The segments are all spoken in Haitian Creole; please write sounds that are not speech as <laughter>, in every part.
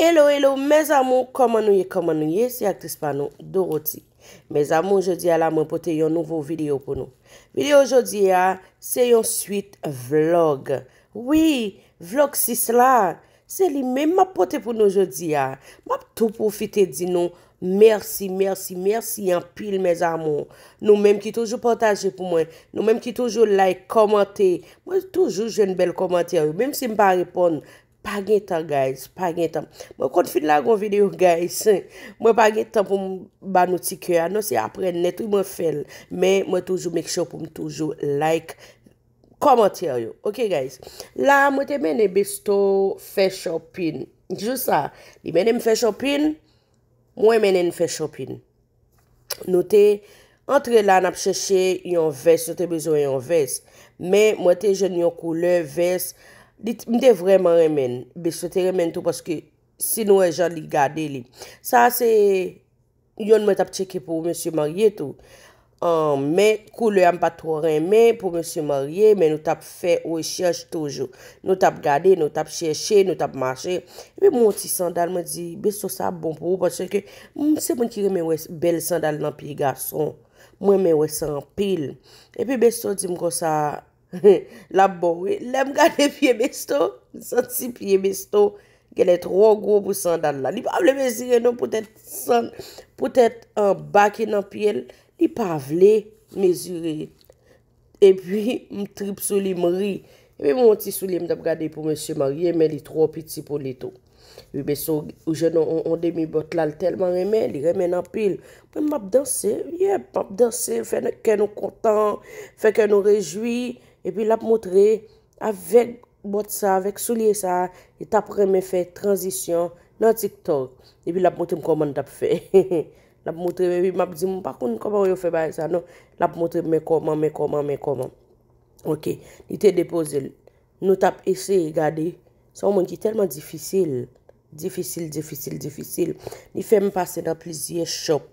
Hello, hello, mes amou, koma nou ye, koma nou ye, si ak tispa nou, Doroti. Mes amou, jodi a la, mwen pote yon nouvo video pou nou. Video jodi a, ah, se yon suite vlog. Oui, vlog sis la, se li men mwen pote pou nou jodi a. Ah. Mwen pou poufite di nou, mersi, mersi, mersi, yon pil mes amou. Nou menm ki toujou potaje pou mwen, nou menm ki toujou like, komante. Mwen toujou jen bel komante a, mwenm si mpa repon, Pa gen tan, guys. Pa gen tan. Mwen kon fin la kon video, guys. Mwen pa gen tan pou m banouti kya. Non se apre netri mwen fel. Men mwen toujou mèk chou pou m toujou like. Komentaryou. Ok, guys. La mwen te mènen bestou fè shopin. Jou sa. Li mènen m fè shopin. Mwen mènen fè shopin. Note. Entre la nap chèche yon vès. Yon te bezon yon vès. Men mwen te jen yon koule vès. Dit, mde vremen remen, beso te remen tou, paske si nou e jan li gade li. Sa se, yon mwen tap cheke pou monsi marye tou, an men, kou le an patro remen pou monsi marye, men nou tap fe ou e cheche toujou. Nou tap gade, nou tap cheche, nou tap mache. Epe mwen ti sandal, mwen di, beso sa bon pou, paske mwen se mwen kire men wè bel sandal nan pi gason. Mwen men wè san pil. Epe beso di mwen kon sa... <laughs> la bon we, lem gade pie mesto santi pie mesto gen e tro gro pou sandal la li pavle mezire nou pou tèt pou tèt an baki e nan piel li pavle mezire e pi <laughs> m trip sou li mri m e monti sou li m dab gade pou monsi marye men li tro piti pou lito ou genon on demi botlal telman reme, li reme nan pil m apdase, vye, apdase fè ke nou kontan fè ke nou rejoui E pi lap moutre, avek bot sa, avek souliye sa, e tap reme fe, transition, nan tik tol. E pi lap moutre mkoman tap fe. Lap moutre, e pi map di mou, pakoun mkoman yo fe ba yon sa, non? Lap moutre mwen koman, mwen koman, mwen koman. Ok, ni te depoze. Nou tap ese, e gade. Sa ou mwen ki telman difisil. Difisil, difisil, difisil. Ni fe mpase da plizye shop.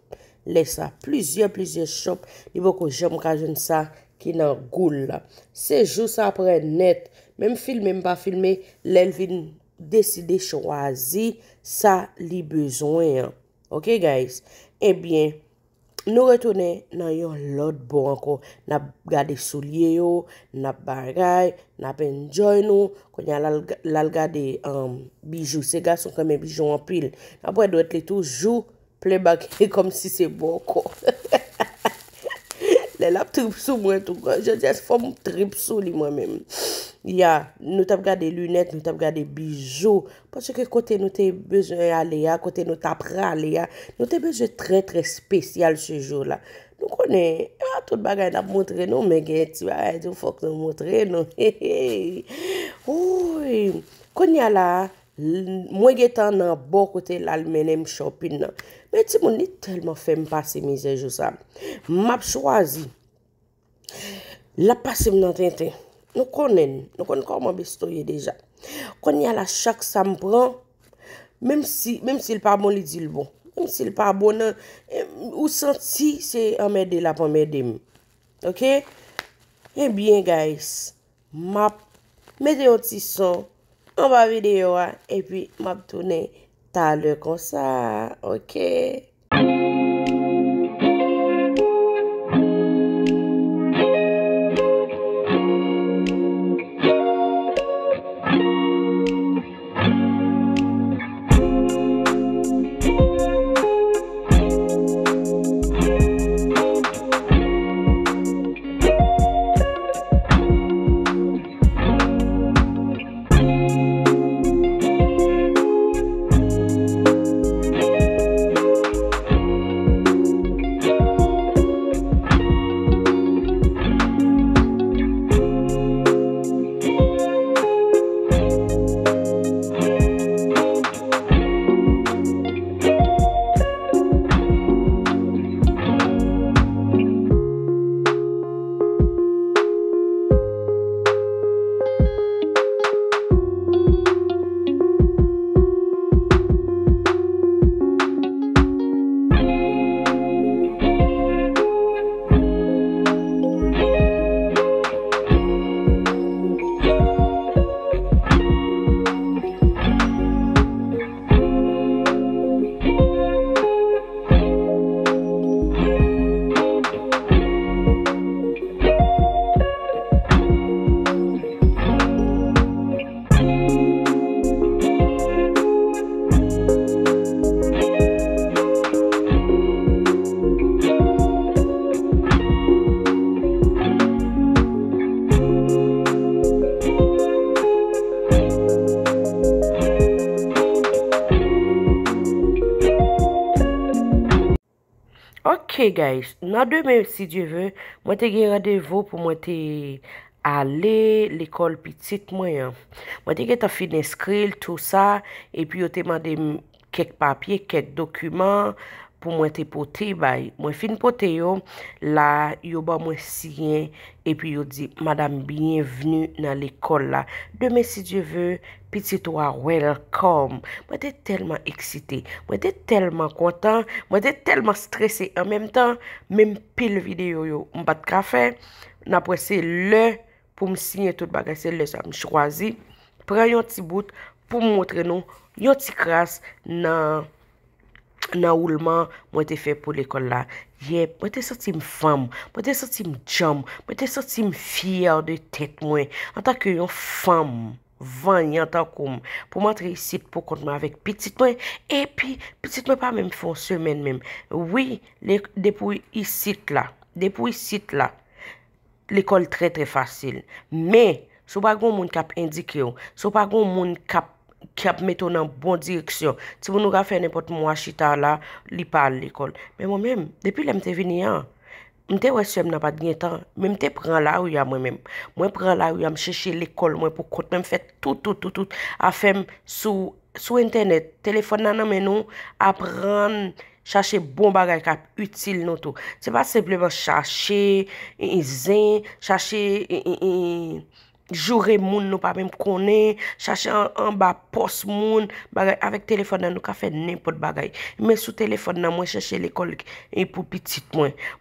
Le sa, plizye, plizye shop. Ni bo ko jem kajen sa, Ki nan goul la Se jou sa apre net Mem filmem pa filmem Lelvin deside chwazi Sa li bezwen Ok guys Ebyen eh nou retounen nan yon lot bon Nap gade soulye yo Nap bagay Nap enjoy nou Konya lal gade um, bijou Se gason kame bijou anpil Apo e doit le toujou Ple bagay <laughs> kom si se bon <laughs> la tripsou mwen tou kon. Je jes fòm tripsou li mwen men. Ya, nou tap gade lunet, nou tap gade bijou. Ponche ke kote nou te bejè alè ya, kote nou tap râ alè ya, nou te bejè trè trè spesyal che jò la. Nou konè, a tout bagay nap montrè nou men gen, tu eh, fòk nan montrè nou. <laughs> Konya la, Mwen getan nan bo kote lal menen mchopin nan. Men ti moun ni telman fèm pasi mizè jousan. M ap chwazi. La pasi m nan ten ten. Nou konnen. Nou konnen konman bestoye deja. Konnen la chak sa m pran. Mem si, mem si l pa bon li dil bon. Mem si l pa bon nan. Eh, ou santi se amède la pwèmèdemi. Ok? Ebyen eh guys. Map. Mède yon tison. An ba videyo an, e pi map toune ta lè kon sa, ok? Ok guys, nan demen si die ve, mwen te gen radevo pou mwen te ale l'ekol pitit mwen. Mwen te gen ta fin eskril tout sa, epi yo te mande kek papye, kek dokumen. pou mwen te poti bay. Mwen fin poti yo, la, yo ba mwen siyen, epi yo di, madame, bienvenu nan l'ekol la. Deme si je ve, piti to a, welcome. Mwen te telman eksite, mwen te telman kontan, mwen te telman stresse, an menm tan, menm pil videyo yo, mbat kafe, napwese le, pou msinyen tout bagase, le sa mshoazi, pre yon ti bout, pou mwotre nou, yon ti kras, nan, nan ou lman mwen te fe pou l'ekol la, ye, mwen te sotim fam, mwen te sotim djam, mwen te sotim fiyar de tek mwen, an tak yo fam, van yon tak koum, pou mwen tre isit pou kont mwen avik pitit mwen, e pi, pitit mwen pa mwen fon semen mwen, oui, depou isit la, depou isit la, l'ekol tre tre fasil, me, sou bagon moun kap indike yo, sou bagon moun kap, ki ap meton nan bon direksyon. Ti moun nou ga fe nipot mou achita la, li pa al lekol. Men moun men, depi la mte vini an, mte wese m nan pa dnyetan, men mte pran la ou ya mwen men. Mwen pran la ou ya m cheshe lekol, mwen pou kote, mwen fet tout, tout, tout, tout, a fe m sou internet, telefon nan nan men nou, ap ran chache bon bagay kap, util nou tou. Ti pa seble va chache, zin, chache... Joure moun nou pa mèm konè, chache an ba pos moun, bagay, avèk telefon nan nou ka fè nèm pot bagay. Mè sou telefon nan mwen chache l'ékolik, e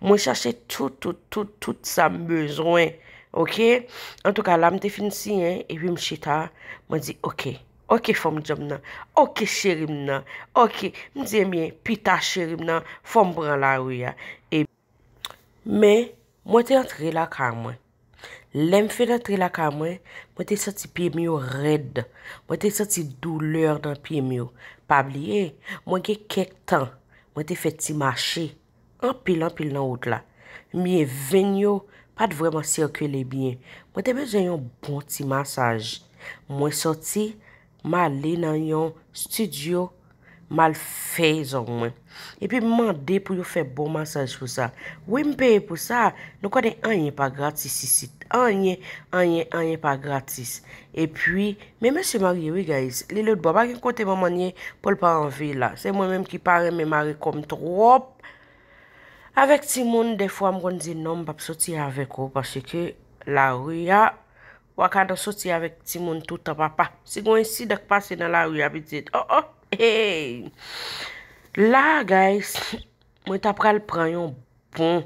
mwen chache tout, tout, tout, tout sa mbezwen, ok? An tou ka, la m te fin si, e pi m chita, mwen di, ok, ok fòm djom nan, ok chérim nan, ok, m diye mè, pi ta chérim nan, fòm bran la ou ya. E, mè, mwen te antre la karm wè. Lem fe nan tri la ka mwen, mwen te soti piye miyo red, mwen te soti douleur dan piye miyo. Pabliye, mwen ge kek tan, mwen te fe ti mache, anpil anpil nan outla. Miye ven yo, pat vreman si ankele biye, mwen te bezen yon bon ti masaj. Mwen soti, ma le nan yon studio. Mal fe zon mwen. E pi mwen de pou yo fe bon masaj pou sa. Wimpe pou sa. Nou kwa de anye pa gratis si sit. Anye, anye, anye pa gratis. E pi, me mwen se mwari we guys. Le lout baba gen kote mwen manye pol pa anvi la. Se mwen menm ki pare me mwari kom trop. Awek ti moun defwa mwen zinon pap soti avek ou. Pache ke la rüya. Wakanda soti avek ti moun touta papa. Si gwen si dek pase nan la rüya bitit. Oh oh. Hey, la guys, mwen tap pral pran yon bon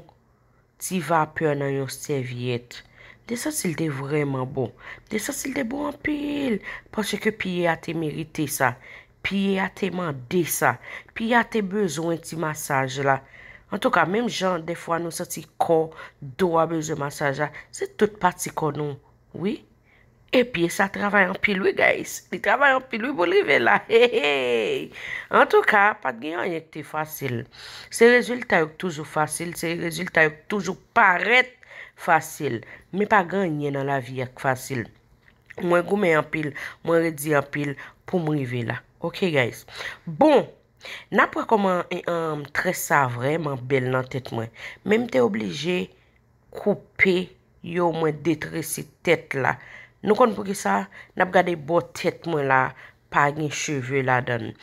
ti vapyo nan yon serviette, de sa si l de vreman bon, de sa si l de bon anpil, panche ke piye a te merite sa, piye a te mande sa, piye a te bezon yon ti masaj la, an tou ka, menm jan de fwa nou sa ti ko, do a bezon masaj la, se tout pati konon, oui? E piye sa travay an pil wè guys. Li travay an pil wè pou li ve la. En tou ka, pat gen yon yèk te fasil. Se rezultat yòk toujou fasil, se rezultat yòk toujou paret fasil. Mi pa gen yè nan la vi yèk fasil. Mwen gou men an pil, mwen redi an pil pou mwen li ve la. Ok guys. Bon, na pou akouman m tre sa vreman bel nan tet mwen. Men m te oblije koupe yo mwen detre si tet la. Nou kon pou ki sa, nap gade bo tèt mwen la pa gen cheve la dan.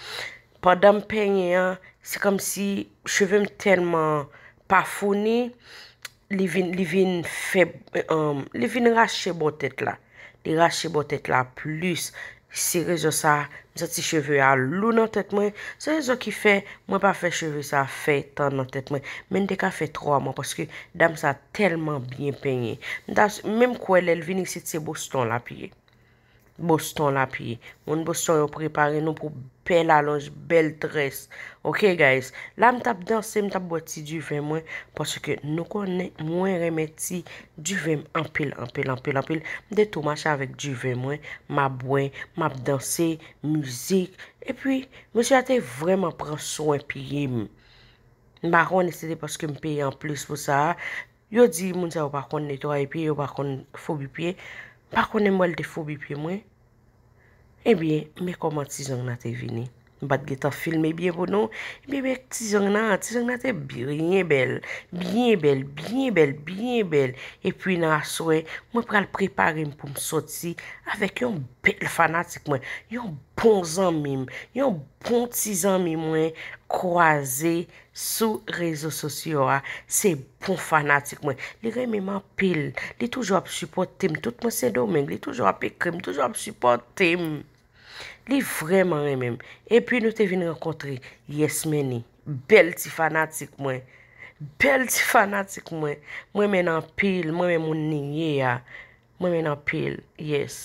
Pa dam penye, se kom si cheve m tenman pa founi, li vin rache bo tèt la. Li rache bo tèt la plus cheve. Si rezo sa, mwen sa ti cheve a lou nan tet mwen. Se rezo ki fe, mwen pa fe cheve sa fe tan nan tet mwen. Men de ka fe tro a mwen, paske dam sa telman byen penye. Mem kwe lel vini si ti boston la piye. Boston la piye, moun boston yo prepare nou pou pel aloj, bel tres. Ok guys, la m tap danse, m tap boti duve mwen, paske nou konen mwen remeti duve m empil, empil, empil, empil. M deto m asha avik duve mwen, m abwen, m ap danse, muzik. E pwi, m se ate vreman pran sou e piye m. M bakon nese de paske m piye an plus pou sa. Yo di moun se wapakon neto a e piye, wapakon fobi piye. Pa konen mwel de fobi pi mwen? Ebyen, me komatizong nati vini. Mbat getan filme biye pou nou. Mbebe, e tizan nan, tizan nan, te bine bel. Bine bel, bine bel, bine bel. E pwi nan aswe, mwen pral preparem pou msoti avèk yon bel fanatik mwen. Yon bon zanmim, yon bon tizanmim mwen kwaze sou rezo sosyo a. Se bon fanatik mwen. Li reme man pil. Li toujwa ap support tem. Tout mwen se domeng, li toujwa ap ekrem. Toujwa ap support tem mwen. Li vreman mè mèm. E pi nou te vin renkontre yes meni. Bel ti fanatik mwen. Bel ti fanatik mwen. Mwen mè nan pil. Mwen mè moun niye ya. Mwen mè nan pil. Yes.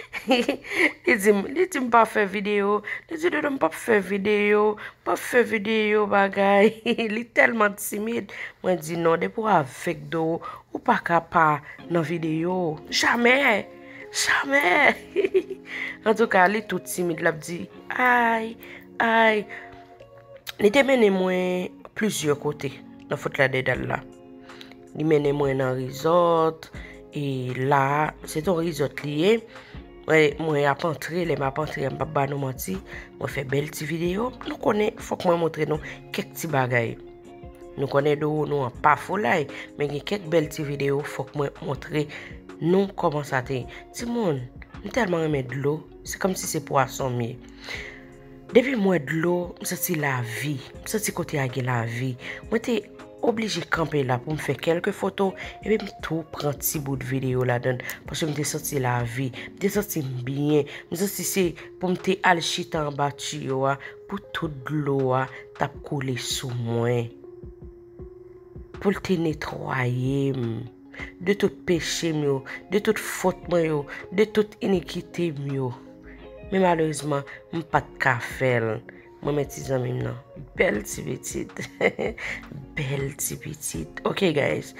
<laughs> Li ti m pa fè video. Li ti dè m pa fè video. Pa fè video bagay. <laughs> Li telman timid. Mwen di nou de pou avèk do. Ou pa kapa nan video. Jamè. Chame! An tou ka li tout timid lap di, ay, ay. Ni te mene mwen plus yo kote, nan fote la dedal la. Ni mene mwen nan risot, e la, se ton risot li e, mwen apantre, le mwen apantre yon baba nou mwen ti, mwen fe bel ti video, nou konen, fok mwen montre nou kek ti bagaye. Nou konen do ou nou an pa folay, men gen kek bel ti video fok mwen motre nou koman sa ten. Ti moun, nou talman eme dlo, se kom si se pou asomye. Devi mwen dlo, mwen se ti la vi, mwen se ti kote agi la vi. Mwen te oblige kampe la pou mwen fe kelke foto, e mwen mwen tou pran ti bout video la den, pwosye mwen te se ti la vi, mwen te se ti mbyen, mwen se ti se pou mwen te al chitan bachi yo a, pou tout dlo a tap koule sou mwen. pou lte netroyem, mm. de tout peche myo, de tout fotman yo, de tout inikite myo. Me malouzman, m pat ka fel, m meti zan mim nan, bel ti petit, <laughs> bel ti petit. Ok guys.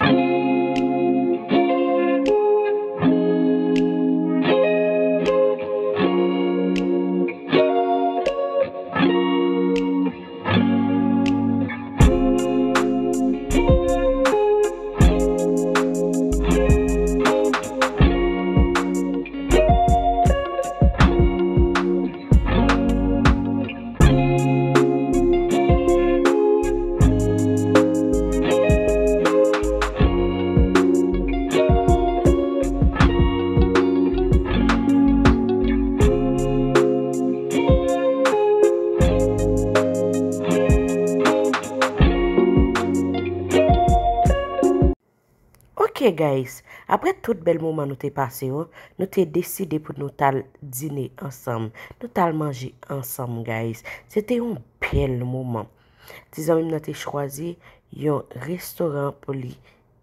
Ok guys, apre tout bel mouman nou te pase yo, nou te deside pou nou tal dine ansam, nou tal manje ansam guys. Se te yon bel mouman, ti zanmim nan te chwazi yon restoran pou li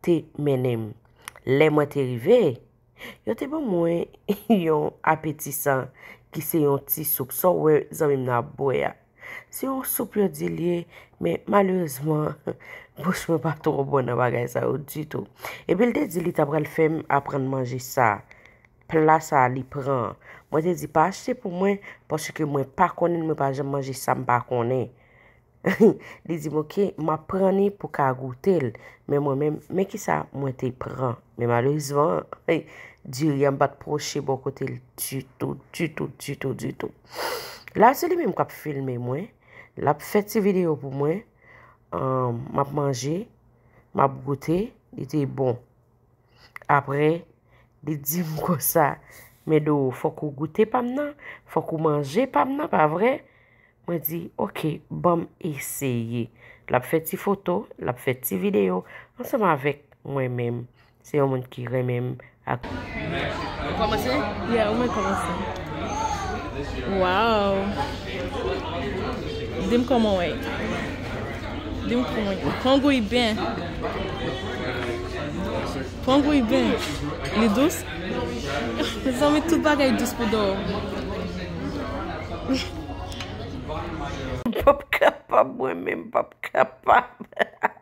te menem. Lè mwen te rive, yon te bon mwen <laughs> yon apetisan ki se yon ti soub, so we zanmim nan boya. Se yon soub yon dile, me malouzman... Boj mwen pa tro bon a bagay sa ou djitou. E bel de di li tabrel fem apren manje sa. Pla sa li pran. Mwen de di pa achete pou mwen. Poche ke mwen pa konen mwen pa jen manje sa mba konen. Li di mwoke mwa pran ni pou ka goutel. Men mwen men. Men ki sa mwen te pran. Men malou izvan. Di ryan bat proche bokotel djitou, djitou, djitou, djitou. La se li mwen kap filmen mwen. La pou fete se video pou mwen. M ap manje M ap gote, ite bon Apre Di di m kosa Me do fok ou gote pam nan Fok ou manje pam nan, pa vre Mwen di, ok, bom Eseye, l ap fet ti foto L ap fet ti video Anseman avek, mwen men Se yon moun ki ren men Kwa mase? Yeah, mwen kwa mase Wow Di di m koman wey Dèm pou mwen. Pongou i ben. Pongou i ben. Li douz? Li <laughs> zan mi tout bagay douz pou do. M pap kapap wè men. M pap kapap. Non.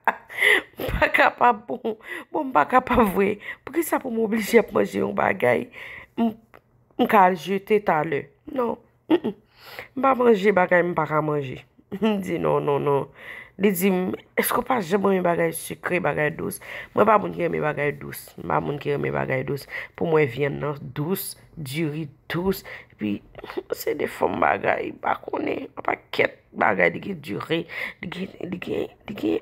M pap kapap wè. M pap kapap wè. Pouke sa pou m oblije ap manje yon bagay? M kal jute talè. Non. M pa manje bagay m pa ka manje. Di non, non, non. Li di, esko pa jebo mi bagay chikri bagay douz? Mwen pa moun kire mi bagay douz. Ma moun kire mi bagay douz pou mwen vyen nan douz. Duri tous, pi <laughs> se defon bagay, bakone, apaket bagay dike dure, dike, dike, dike, dike,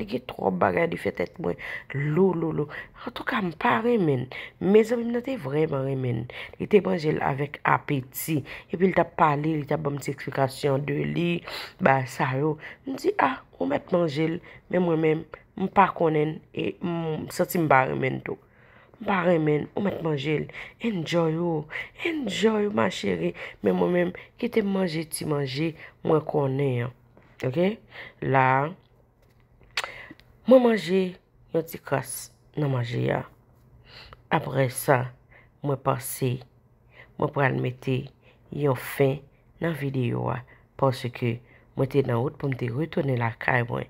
dike tro bagay di fetet mwen. Lo, lo, lo. Rato ka mpa remen, meza mwen ate vreman remen. E te ban jel avèk apeti, e pi lta pali, lta ban mti eksplikasyon de li, ba sa yo. Ndi a, ah, ou met man jel, mwen mwen mwen, mpa konen, e mwen soti mba remen touk. Barè men, ou mèk manje, enjoy ou, enjoy ou, ma chèri. Mè mò mèm, ki te manje, ti manje, mwen konè yon. Ok? La, mwen manje, mwen ti kas nan manje ya. Apre sa, mwen pasi, mwen pral meti, yon fin nan videyo wa. Pansè ki, mwen te nan wot pou mte ritounen lakay mwen.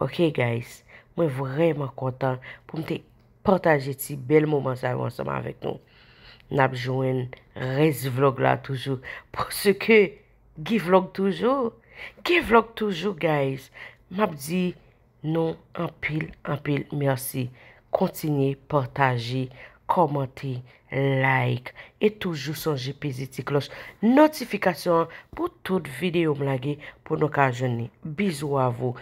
Ok, guys? Mwen vreman kontan pou mte... Portaje ti bel mouman sa yon saman avèk nou. Nap jwen res vlog la toujou. Porsè ke, gi vlog toujou. Gi vlog toujou guys. Map di nou anpil anpil mersi. Kontinye, portaje, komante, like. Et toujou son jipezi ti klos. Notifikasyon pou tout videou mla ge pou nou ka jouni. Bizou avou.